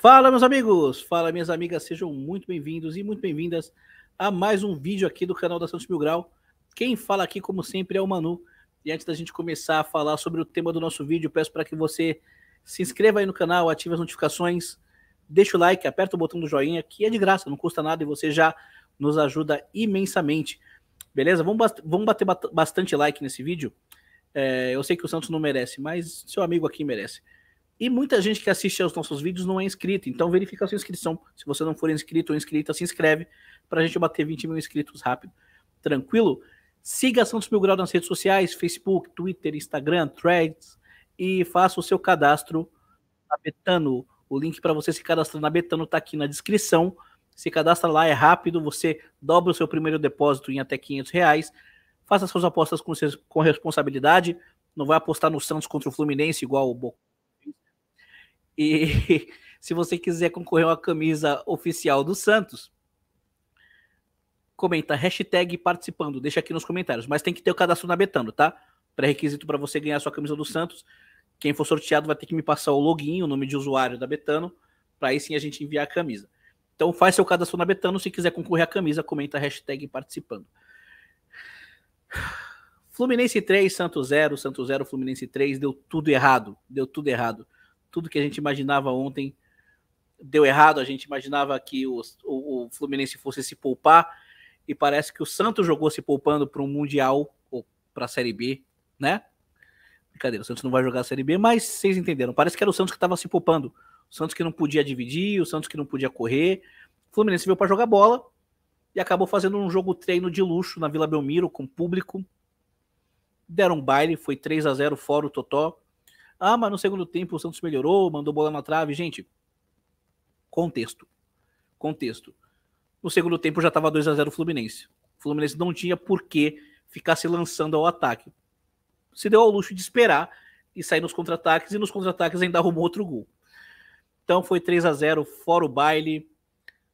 Fala, meus amigos! Fala, minhas amigas! Sejam muito bem-vindos e muito bem-vindas a mais um vídeo aqui do canal da Santos Mil Grau. Quem fala aqui, como sempre, é o Manu. E antes da gente começar a falar sobre o tema do nosso vídeo, peço para que você se inscreva aí no canal, ative as notificações, deixa o like, aperta o botão do joinha, que é de graça, não custa nada e você já nos ajuda imensamente. Beleza? Vamos, vamos bater bastante like nesse vídeo. É, eu sei que o Santos não merece, mas seu amigo aqui merece. E muita gente que assiste aos nossos vídeos não é inscrito, então verifica a sua inscrição. Se você não for inscrito ou inscrita, se inscreve para a gente bater 20 mil inscritos rápido. Tranquilo? Siga Santos Mil Grau nas redes sociais, Facebook, Twitter, Instagram, Threads e faça o seu cadastro na Betano. O link para você se cadastrar na Betano está aqui na descrição. Se cadastra lá, é rápido, você dobra o seu primeiro depósito em até 500 reais. Faça suas apostas com, com responsabilidade. Não vai apostar no Santos contra o Fluminense igual o Boca e se você quiser concorrer a uma camisa oficial do Santos, comenta hashtag participando, deixa aqui nos comentários. Mas tem que ter o cadastro na Betano, tá? Pré-requisito para você ganhar a sua camisa do Santos. Quem for sorteado vai ter que me passar o login, o nome de usuário da Betano, para aí sim a gente enviar a camisa. Então faz seu cadastro na Betano, se quiser concorrer à camisa, comenta hashtag participando. Fluminense 3, Santos 0, Santos 0, Fluminense 3, deu tudo errado, deu tudo errado tudo que a gente imaginava ontem deu errado. A gente imaginava que o, o, o Fluminense fosse se poupar e parece que o Santos jogou se poupando para um Mundial ou para a Série B, né? Brincadeira, o Santos não vai jogar a Série B, mas vocês entenderam. Parece que era o Santos que estava se poupando. O Santos que não podia dividir, o Santos que não podia correr. O Fluminense veio para jogar bola e acabou fazendo um jogo treino de luxo na Vila Belmiro com público. Deram um baile, foi 3 a 0 fora o Totó. Ah, mas no segundo tempo o Santos melhorou, mandou bola na trave. Gente, contexto. Contexto. No segundo tempo já estava 2 a 0 o Fluminense. O Fluminense não tinha por que ficar se lançando ao ataque. Se deu ao luxo de esperar e sair nos contra-ataques, e nos contra-ataques ainda arrumou outro gol. Então foi 3 a 0 fora o baile.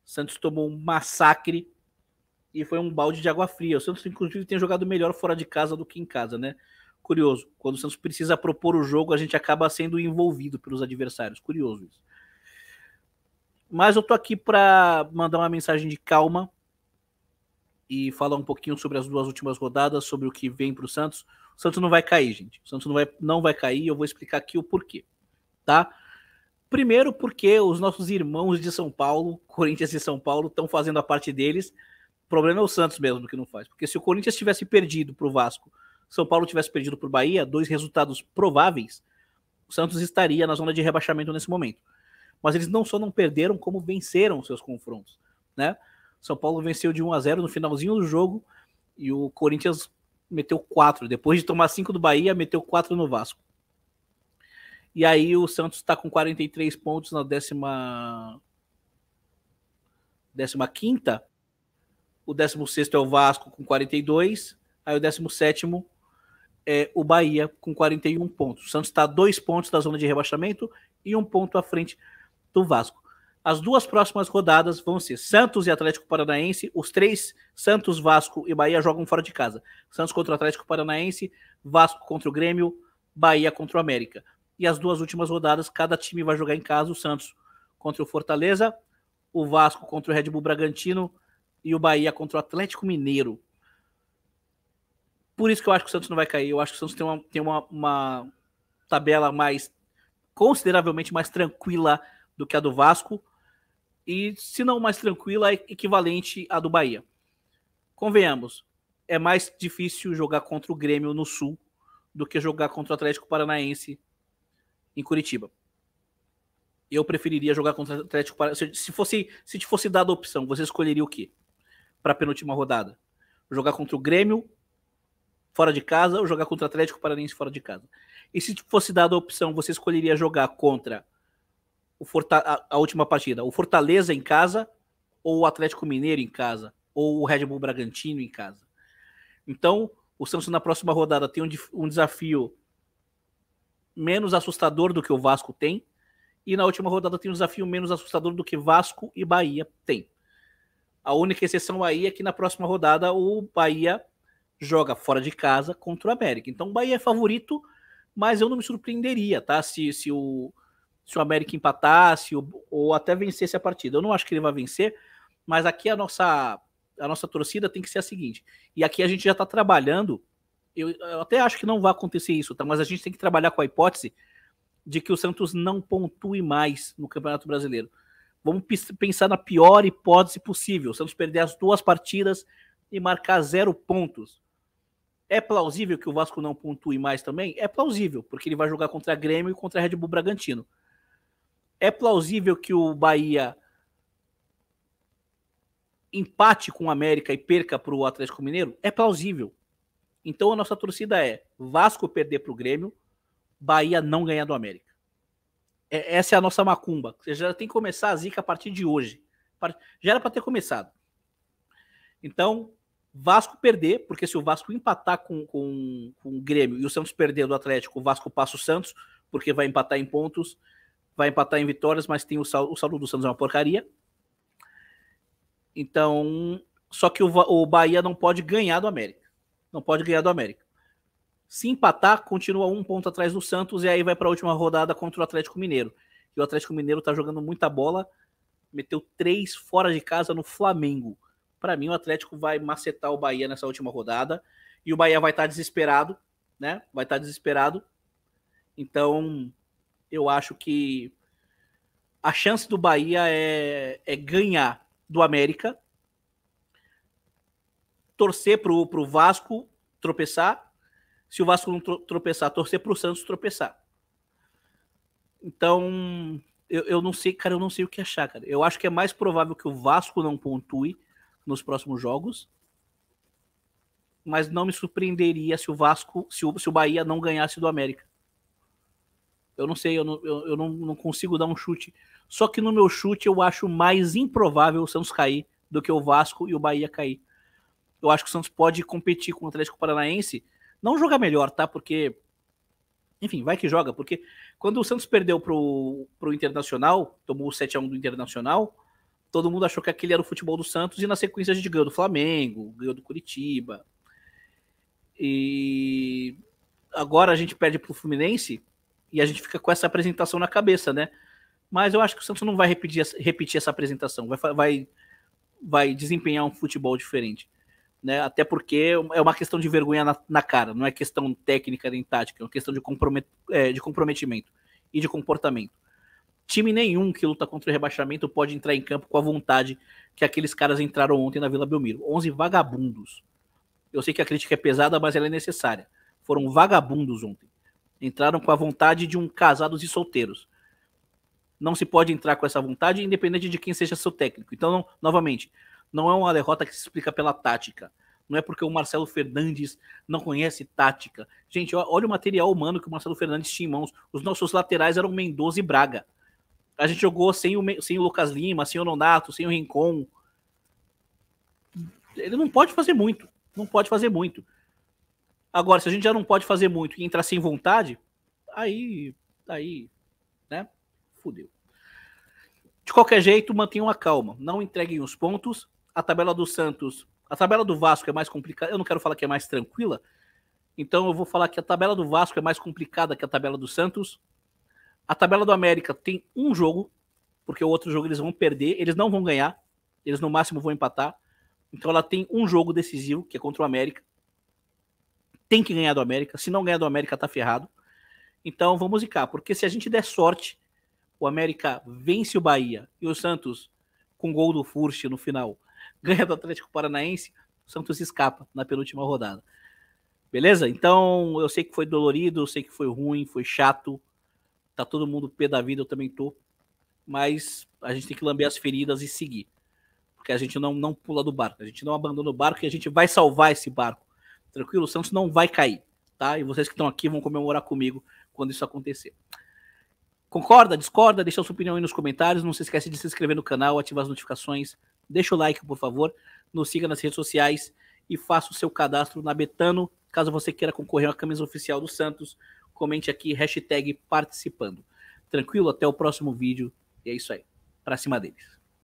O Santos tomou um massacre e foi um balde de água fria. O Santos, inclusive, tem jogado melhor fora de casa do que em casa, né? Curioso. Quando o Santos precisa propor o jogo, a gente acaba sendo envolvido pelos adversários. Curioso isso. Mas eu tô aqui para mandar uma mensagem de calma e falar um pouquinho sobre as duas últimas rodadas, sobre o que vem para o Santos. O Santos não vai cair, gente. O Santos não vai, não vai cair. Eu vou explicar aqui o porquê, tá? Primeiro, porque os nossos irmãos de São Paulo, Corinthians e São Paulo, estão fazendo a parte deles. O problema é o Santos mesmo que não faz. Porque se o Corinthians tivesse perdido para o Vasco são Paulo tivesse perdido para o Bahia, dois resultados prováveis, o Santos estaria na zona de rebaixamento nesse momento. Mas eles não só não perderam, como venceram os seus confrontos. Né? São Paulo venceu de 1 a 0 no finalzinho do jogo e o Corinthians meteu 4. Depois de tomar 5 do Bahia, meteu 4 no Vasco. E aí o Santos está com 43 pontos na décima. 15. O 16 é o Vasco com 42. Aí o 17 é, o Bahia com 41 pontos. O Santos está a dois pontos da zona de rebaixamento e um ponto à frente do Vasco. As duas próximas rodadas vão ser Santos e Atlético Paranaense. Os três, Santos, Vasco e Bahia, jogam fora de casa. Santos contra o Atlético Paranaense, Vasco contra o Grêmio, Bahia contra o América. E as duas últimas rodadas, cada time vai jogar em casa. O Santos contra o Fortaleza, o Vasco contra o Red Bull Bragantino e o Bahia contra o Atlético Mineiro. Por isso que eu acho que o Santos não vai cair. Eu acho que o Santos tem uma, tem uma, uma tabela mais consideravelmente mais tranquila do que a do Vasco. E, se não mais tranquila, é equivalente à do Bahia. Convenhamos, é mais difícil jogar contra o Grêmio no Sul do que jogar contra o Atlético Paranaense em Curitiba. Eu preferiria jogar contra o Atlético Paranaense. Se, fosse, se te fosse dada a opção, você escolheria o quê? Para a penúltima rodada? Jogar contra o Grêmio fora de casa ou jogar contra o Atlético Paranaense fora de casa. E se fosse dada a opção, você escolheria jogar contra o Forta a, a, última partida, o Fortaleza em casa ou o Atlético Mineiro em casa ou o Red Bull Bragantino em casa. Então, o Santos na próxima rodada tem um, um desafio menos assustador do que o Vasco tem e na última rodada tem um desafio menos assustador do que Vasco e Bahia tem. A única exceção aí é que na próxima rodada o Bahia joga fora de casa contra o América. Então o Bahia é favorito, mas eu não me surpreenderia, tá? Se, se, o, se o América empatasse ou, ou até vencesse a partida. Eu não acho que ele vai vencer, mas aqui a nossa, a nossa torcida tem que ser a seguinte. E aqui a gente já está trabalhando. Eu, eu até acho que não vai acontecer isso, tá? Mas a gente tem que trabalhar com a hipótese de que o Santos não pontue mais no Campeonato Brasileiro. Vamos pensar na pior hipótese possível. O Santos perder as duas partidas e marcar zero pontos. É plausível que o Vasco não pontue mais também? É plausível, porque ele vai jogar contra Grêmio e contra Red Bull Bragantino. É plausível que o Bahia empate com o América e perca para o Atlético Mineiro? É plausível. Então a nossa torcida é Vasco perder para o Grêmio, Bahia não ganhar do América. É, essa é a nossa macumba. Você já tem que começar a zica a partir de hoje. Já era para ter começado. Então, Vasco perder, porque se o Vasco empatar com, com, com o Grêmio e o Santos perder do Atlético, o Vasco passa o Santos, porque vai empatar em pontos, vai empatar em vitórias, mas tem o, sal, o saldo do Santos é uma porcaria. Então, só que o, o Bahia não pode ganhar do América. Não pode ganhar do América. Se empatar, continua um ponto atrás do Santos e aí vai para a última rodada contra o Atlético Mineiro. E o Atlético Mineiro está jogando muita bola, meteu três fora de casa no Flamengo. Para mim, o Atlético vai macetar o Bahia nessa última rodada e o Bahia vai estar tá desesperado, né? Vai estar tá desesperado. Então, eu acho que a chance do Bahia é, é ganhar do América, torcer pro, pro Vasco tropeçar, se o Vasco não tropeçar, torcer pro Santos tropeçar. Então, eu, eu não sei, cara, eu não sei o que achar, cara. Eu acho que é mais provável que o Vasco não pontue nos próximos jogos. Mas não me surpreenderia se o Vasco, se o, se o Bahia não ganhasse do América. Eu não sei, eu, não, eu, eu não, não consigo dar um chute. Só que no meu chute eu acho mais improvável o Santos cair do que o Vasco e o Bahia cair. Eu acho que o Santos pode competir com o Atlético Paranaense, não jogar melhor, tá? Porque, enfim, vai que joga. Porque quando o Santos perdeu pro, pro Internacional, tomou o 7x1 do Internacional, todo mundo achou que aquele era o futebol do Santos e na sequência a gente ganhou do Flamengo, ganhou do Curitiba. E agora a gente perde pro Fluminense e a gente fica com essa apresentação na cabeça, né? Mas eu acho que o Santos não vai repetir, repetir essa apresentação, vai, vai, vai desempenhar um futebol diferente. Né? Até porque é uma questão de vergonha na, na cara, não é questão técnica nem tática, é uma questão de, compromet, é, de comprometimento e de comportamento time nenhum que luta contra o rebaixamento pode entrar em campo com a vontade que aqueles caras entraram ontem na Vila Belmiro. 11 vagabundos. Eu sei que a crítica é pesada, mas ela é necessária. Foram vagabundos ontem. Entraram com a vontade de um casados e solteiros. Não se pode entrar com essa vontade, independente de quem seja seu técnico. Então, não, novamente, não é uma derrota que se explica pela tática. Não é porque o Marcelo Fernandes não conhece tática. Gente, olha o material humano que o Marcelo Fernandes tinha em mãos. Os nossos laterais eram Mendoza e Braga. A gente jogou sem o, sem o Lucas Lima, sem o Nonato, sem o Rincon. Ele não pode fazer muito. Não pode fazer muito. Agora, se a gente já não pode fazer muito e entrar sem vontade, aí. Aí. Né? Fudeu. De qualquer jeito, mantenham a calma. Não entreguem os pontos. A tabela do Santos. A tabela do Vasco é mais complicada. Eu não quero falar que é mais tranquila. Então eu vou falar que a tabela do Vasco é mais complicada que a tabela do Santos, a tabela do América tem um jogo, porque o outro jogo eles vão perder, eles não vão ganhar, eles no máximo vão empatar. Então ela tem um jogo decisivo, que é contra o América. Tem que ganhar do América. Se não ganhar do América, tá ferrado. Então vamos zicar, porque se a gente der sorte, o América vence o Bahia e o Santos, com gol do Furst no final, ganha do Atlético Paranaense, o Santos escapa na penúltima rodada. Beleza? Então eu sei que foi dolorido, eu sei que foi ruim, foi chato. Tá todo mundo pé da vida, eu também tô. Mas a gente tem que lamber as feridas e seguir. Porque a gente não, não pula do barco, a gente não abandona o barco e a gente vai salvar esse barco. Tranquilo? O Santos não vai cair, tá? E vocês que estão aqui vão comemorar comigo quando isso acontecer. Concorda? Discorda? Deixa a sua opinião aí nos comentários. Não se esquece de se inscrever no canal, ativar as notificações. Deixa o like, por favor. Nos siga nas redes sociais e faça o seu cadastro na Betano, caso você queira concorrer a uma camisa oficial do Santos comente aqui, hashtag participando. Tranquilo? Até o próximo vídeo. E é isso aí. Pra cima deles.